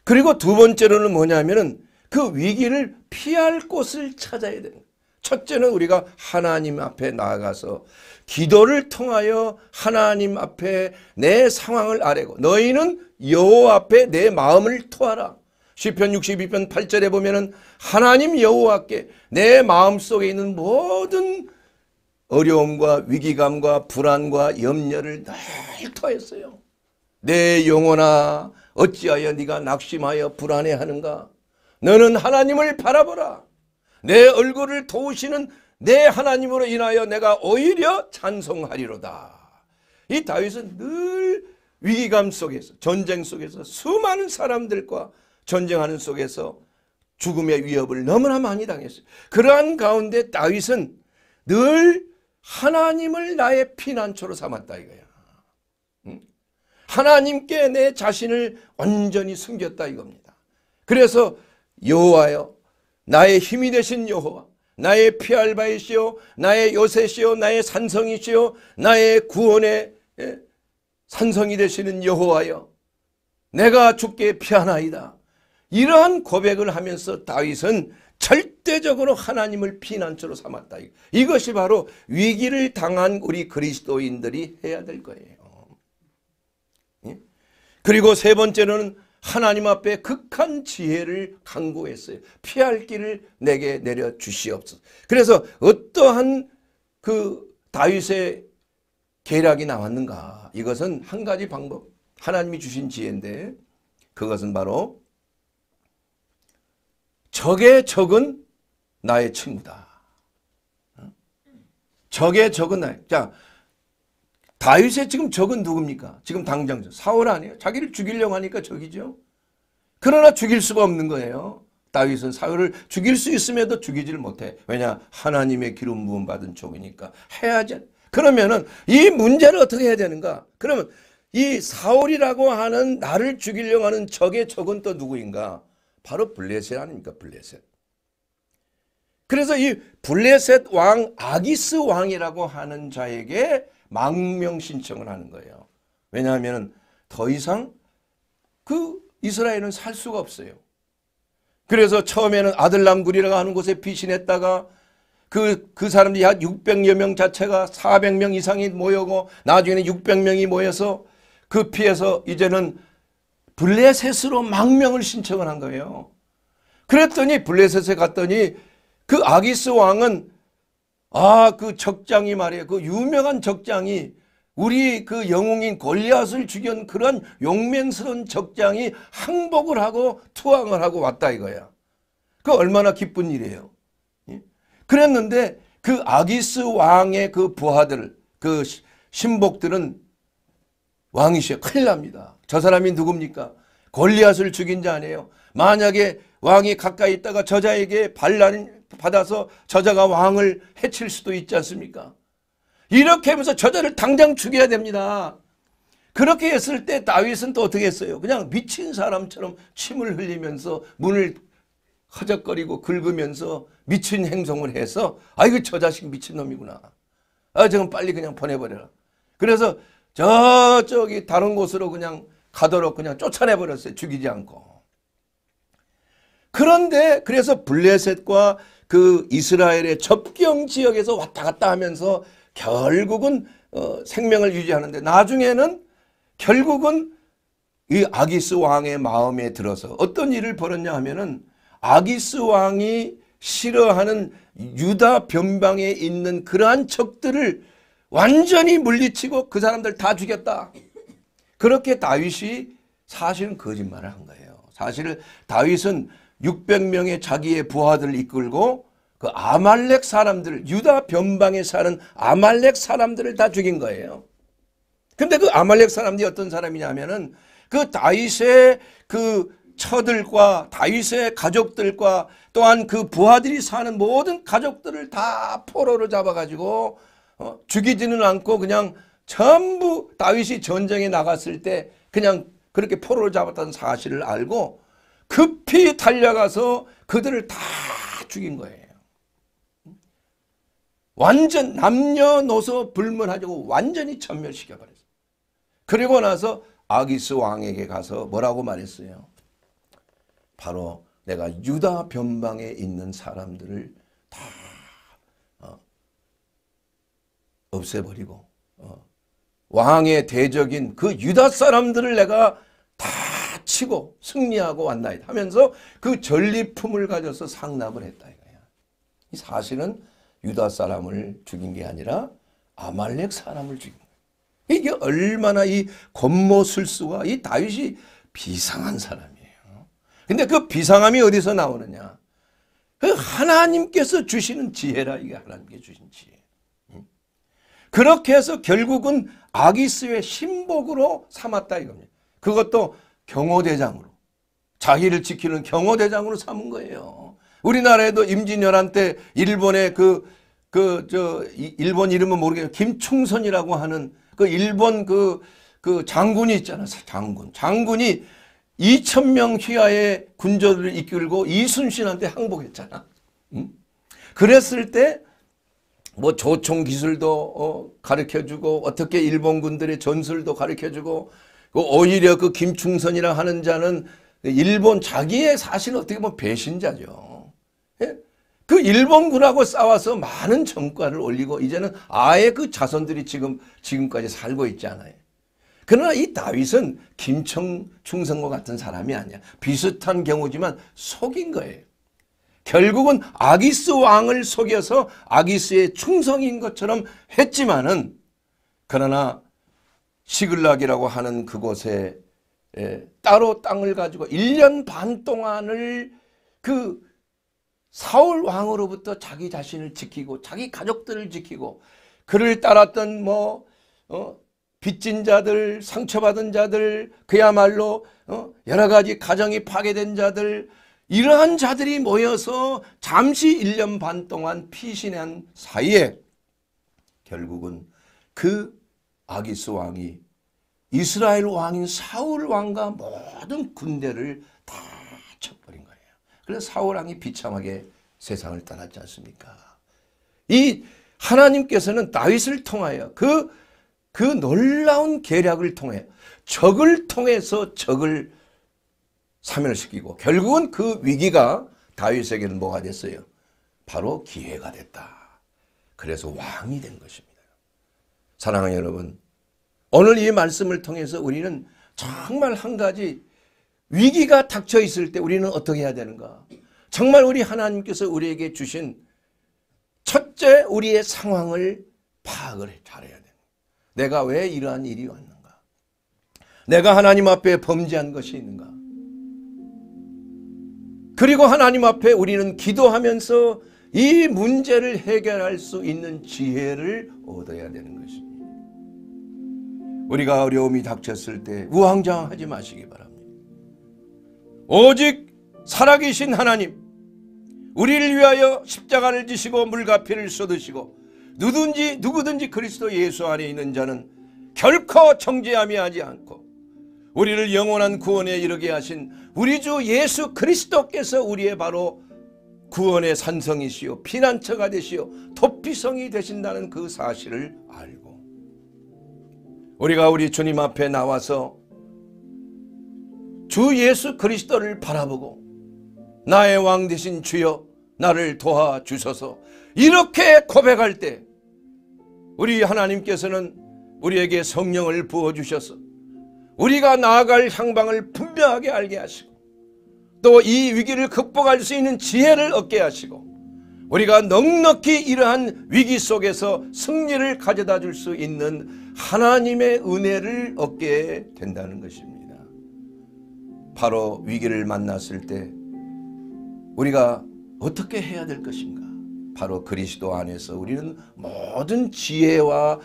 그리고 두 번째로는 뭐냐면은 그 위기를 피할 곳을 찾아야 됩니다. 첫째는 우리가 하나님 앞에 나아가서 기도를 통하여 하나님 앞에 내 상황을 아뢰고 너희는 여호와 앞에 내 마음을 토하라. 시편 62편 8절에 보면은 하나님 여호와께 내 마음속에 있는 모든 어려움과 위기감과 불안과 염려를 늘 토했어요. 내 영혼아 어찌하여 네가 낙심하여 불안해하는가? 너는 하나님을 바라보라. 내 얼굴을 도우시는 내 하나님으로 인하여 내가 오히려 찬송하리로다. 이 다윗은 늘 위기감 속에서 전쟁 속에서 수많은 사람들과 전쟁하는 속에서 죽음의 위협을 너무나 많이 당했어요. 그러한 가운데 다윗은 늘 하나님을 나의 피난처로 삼았다 이거야. 하나님께 내 자신을 완전히 숨겼다 이겁니다. 그래서 여호와여 나의 힘이 되신 여호와 나의 피할 바이시오 나의 요새시오 나의 산성이시오 나의 구원의 예, 산성이 되시는 여호와여 내가 죽게 피하나이다 이러한 고백을 하면서 다윗은 절대적으로 하나님을 피난처로 삼았다 이것이 바로 위기를 당한 우리 그리스도인들이 해야 될 거예요 예? 그리고 세 번째는 하나님 앞에 극한 지혜를 강구했어요. 피할 길을 내게 내려 주시옵소서. 그래서 어떠한 그 다윗의 계략이 나왔는가? 이것은 한 가지 방법. 하나님이 주신 지혜인데 그것은 바로 적의 적은 나의 친구다. 적의 적은 나의. 자, 다윗의 지금 적은 누굽니까? 지금 당장 사울 아니에요? 자기를 죽이려고 하니까 적이죠. 그러나 죽일 수가 없는 거예요. 다윗은 사울을 죽일 수 있음에도 죽이질 못해. 왜냐? 하나님의 기름 부음 받은 종이니까 해야지. 그러면은 이 문제를 어떻게 해야 되는가? 그러면 이 사울이라고 하는 나를 죽이려고 하는 적의 적은 또 누구인가? 바로 블레셋 아닙니까? 블레셋. 그래서 이 블레셋 왕 아기스 왕이라고 하는 자에게 망명 신청을 하는 거예요. 왜냐하면 더 이상 그 이스라엘은 살 수가 없어요. 그래서 처음에는 아들람굴이라고 하는 곳에 피신했다가 그, 그 사람들이 약 600여 명 자체가 400명 이상이 모여고 나중에는 600명이 모여서 그 피해서 이제는 블레셋으로 망명을 신청을 한 거예요. 그랬더니 블레셋에 갔더니 그 아기스 왕은 아그 적장이 말이에요. 그 유명한 적장이 우리 그 영웅인 골리앗을 죽인 그런 용맹스러운 적장이 항복을 하고 투항을 하고 왔다 이거야. 그 얼마나 기쁜 일이에요. 예? 그랬는데 그 아기스 왕의 그 부하들 그 신복들은 왕이시여 큰일 납니다. 저 사람이 누굽니까? 골리앗을 죽인 자 아니에요. 만약에 왕이 가까이 있다가 저자에게 반란 받아서 저자가 왕을 해칠 수도 있지 않습니까? 이렇게 하면서 저자를 당장 죽여야 됩니다. 그렇게 했을 때 다윗은 또 어떻게 했어요? 그냥 미친 사람처럼 침을 흘리면서 문을 허적거리고 긁으면서 미친 행동을 해서 아이고 그 저 자식 미친놈이구나. 아 지금 빨리 그냥 보내버려라. 그래서 저쪽이 다른 곳으로 그냥 가도록 그냥 쫓아내버렸어요. 죽이지 않고. 그런데 그래서 블레셋과 그 이스라엘의 접경 지역에서 왔다 갔다 하면서 결국은 어, 생명을 유지하는데 나중에는 결국은 이 아기스 왕의 마음에 들어서 어떤 일을 벌었냐 하면은 아기스 왕이 싫어하는 유다 변방에 있는 그러한 적들을 완전히 물리치고 그 사람들 다 죽였다. 그렇게 다윗이 사실은 거짓말을 한 거예요. 사실 다윗은 600명의 자기의 부하들을 이끌고 그 아말렉 사람들, 유다 변방에 사는 아말렉 사람들을 다 죽인 거예요. 근데 그 아말렉 사람들이 어떤 사람이냐면은 그 다윗의 그 처들과 다윗의 가족들과 또한 그 부하들이 사는 모든 가족들을 다 포로로 잡아가지고 어, 죽이지는 않고 그냥 전부 다윗이 전쟁에 나갔을 때 그냥 그렇게 포로로 잡았다는 사실을 알고 급히 달려가서 그들을 다 죽인 거예요. 완전 남녀노소 불문하자고 완전히 전멸시켜버렸어요. 그리고 나서 아기스 왕에게 가서 뭐라고 말했어요? 바로 내가 유다 변방에 있는 사람들을 다 어, 없애버리고 어, 왕의 대적인 그 유다 사람들을 내가 치고 승리하고 왔나이다 하면서 그 전리품을 가져서 상납을 했다 이거야. 이 사실은 유다 사람을 죽인 게 아니라 아말렉 사람을 죽인 거예요. 이게 얼마나 이 권모술수와 이 다윗이 비상한 사람이에요. 근데 그 비상함이 어디서 나오느냐? 그 하나님께서 주시는 지혜라 이게 하나님께 주신 지혜. 그렇게 해서 결국은 아기스의 신복으로 삼았다 이겁니다. 그것도 경호대장으로 자기를 지키는 경호대장으로 삼은 거예요. 우리나라에도 임진왜란 때 일본의 그 그 저 일본 이름은 모르겠어 김충선이라고 하는 그 일본 그그 그 장군이 있잖아요. 장군. 장군이 2천 명 휘하의 군조를 이끌고 이순신한테 항복했잖아. 음? 그랬을 때 뭐 조총 기술도 어, 가르쳐주고 어떻게 일본군들의 전술도 가르쳐주고 그 오히려 그 김충선이라 하는 자는 일본 자기의 사실 어떻게 보면 배신자죠. 예? 그 일본군하고 싸워서 많은 정과를 올리고 이제는 아예 그 자손들이 지금 지금까지 살고 있잖아요. 그러나 이 다윗은 김 충성과 같은 사람이 아니야. 비슷한 경우지만 속인 거예요. 결국은 아기스 왕을 속여서 아기스의 충성인 것처럼 했지만은 그러나 시글락이라고 하는 그곳에 따로 땅을 가지고 1년 반 동안을 그 사울 왕으로부터 자기 자신을 지키고 자기 가족들을 지키고 그를 따랐던 뭐 어, 빚진 자들, 상처받은 자들, 그야말로 어, 여러 가지 가정이 파괴된 자들 이러한 자들이 모여서 잠시 1년 반 동안 피신한 사이에 결국은 그 아기스 왕이 이스라엘 왕인 사울 왕과 모든 군대를 다 쳐버린 거예요. 그래서 사울 왕이 비참하게 세상을 떠났지 않습니까? 이 하나님께서는 다윗을 통하여 그, 그 놀라운 계략을 통해 적을 통해서 적을 사멸시키고 결국은 그 위기가 다윗에게는 뭐가 됐어요? 바로 기회가 됐다. 그래서 왕이 된 것입니다. 사랑하는 여러분, 오늘 이 말씀을 통해서 우리는 정말 한 가지 위기가 닥쳐 있을 때 우리는 어떻게 해야 되는가? 정말 우리 하나님께서 우리에게 주신 첫째 우리의 상황을 파악을 잘해야 됩니다. 내가 왜 이러한 일이 왔는가? 내가 하나님 앞에 범죄한 것이 있는가? 그리고 하나님 앞에 우리는 기도하면서 이 문제를 해결할 수 있는 지혜를 얻어야 되는 것입니다. 우리가 어려움이 닥쳤을 때 우왕좌왕하지 마시기 바랍니다. 오직 살아계신 하나님 우리를 위하여 십자가를 지시고 물과 피를 쏟으시고 누든지 누구든지 그리스도 예수 안에 있는 자는 결코 정죄함이 하지 않고 우리를 영원한 구원에 이르게 하신 우리 주 예수 그리스도께서 우리의 바로 구원의 산성이시요 피난처가 되시요 도피성이 되신다는 그 사실을 알고 우리가 우리 주님 앞에 나와서 주 예수 그리스도를 바라보고 나의 왕 되신 주여 나를 도와주소서 이렇게 고백할 때 우리 하나님께서는 우리에게 성령을 부어주셔서 우리가 나아갈 향방을 분명하게 알게 하시고 또이 위기를 극복할 수 있는 지혜를 얻게 하시고 우리가 넉넉히 이러한 위기 속에서 승리를 가져다 줄 수 있는 하나님의 은혜를 얻게 된다는 것입니다. 바로 위기를 만났을 때 우리가 어떻게 해야 될 것인가? 바로 그리스도 안에서 우리는 모든 지혜와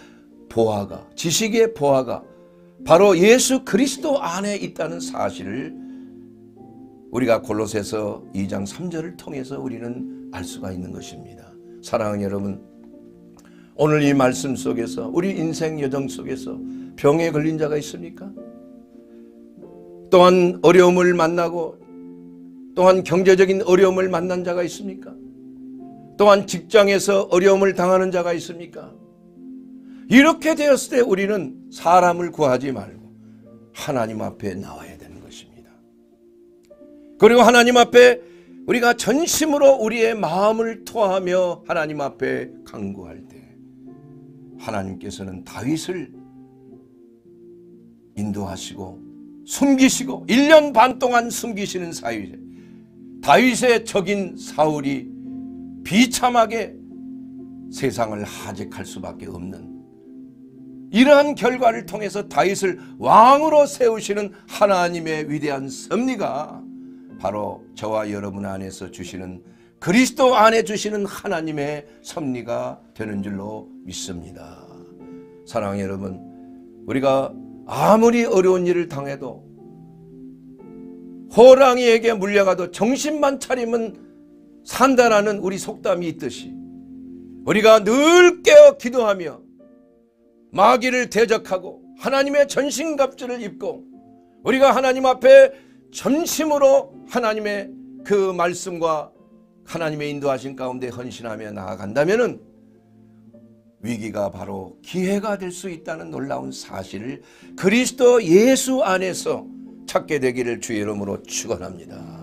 보화가, 지식의 보화가 바로 예수 그리스도 안에 있다는 사실을 우리가 골로새서 2장 3절을 통해서 우리는 알 수가 있는 것입니다. 사랑하는 여러분, 오늘 이 말씀 속에서 우리 인생 여정 속에서 병에 걸린 자가 있습니까? 또한 어려움을 만나고 또한 경제적인 어려움을 만난 자가 있습니까? 또한 직장에서 어려움을 당하는 자가 있습니까? 이렇게 되었을 때 우리는 사람을 구하지 말고 하나님 앞에 나와야 그리고 하나님 앞에 우리가 전심으로 우리의 마음을 토하며 하나님 앞에 강구할때 하나님께서는 다윗을 인도하시고 숨기시고 1년 반 동안 숨기시는 사유에 다윗의 적인 사울이 비참하게 세상을 하직할 수밖에 없는 이러한 결과를 통해서 다윗을 왕으로 세우시는 하나님의 위대한 섭리가 바로 저와 여러분 안에서 주시는 그리스도 안에 주시는 하나님의 섭리가 되는 줄로 믿습니다. 사랑하는 여러분, 우리가 아무리 어려운 일을 당해도 호랑이에게 물려가도 정신만 차리면 산다라는 우리 속담이 있듯이 우리가 늘 깨어 기도하며 마귀를 대적하고 하나님의 전신갑주를 입고 우리가 하나님 앞에 전심으로 하나님의 그 말씀과 하나님의 인도하신 가운데 헌신하며 나아간다면 위기가 바로 기회가 될 수 있다는 놀라운 사실을 그리스도 예수 안에서 찾게 되기를 주의 이름으로 축원합니다.